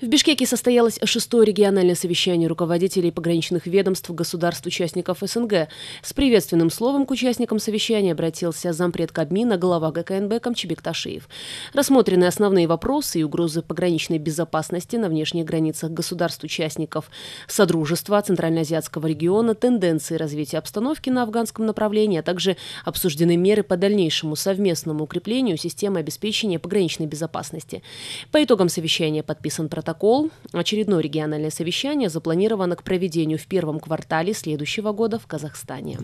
В Бишкеке состоялось шестое региональное совещание руководителей пограничных ведомств государств-участников СНГ. С приветственным словом к участникам совещания обратился зампред Кабмина, глава ГКНБ Камчебек Ташиев. Рассмотрены основные вопросы и угрозы пограничной безопасности на внешних границах государств-участников, Содружества Центральноазиатского региона, тенденции развития обстановки на афганском направлении, а также обсуждены меры по дальнейшему совместному укреплению системы обеспечения пограничной безопасности. По итогам совещания подписан протокол протокол. Очередное региональное совещание запланировано к проведению в первом квартале следующего года в Казахстане.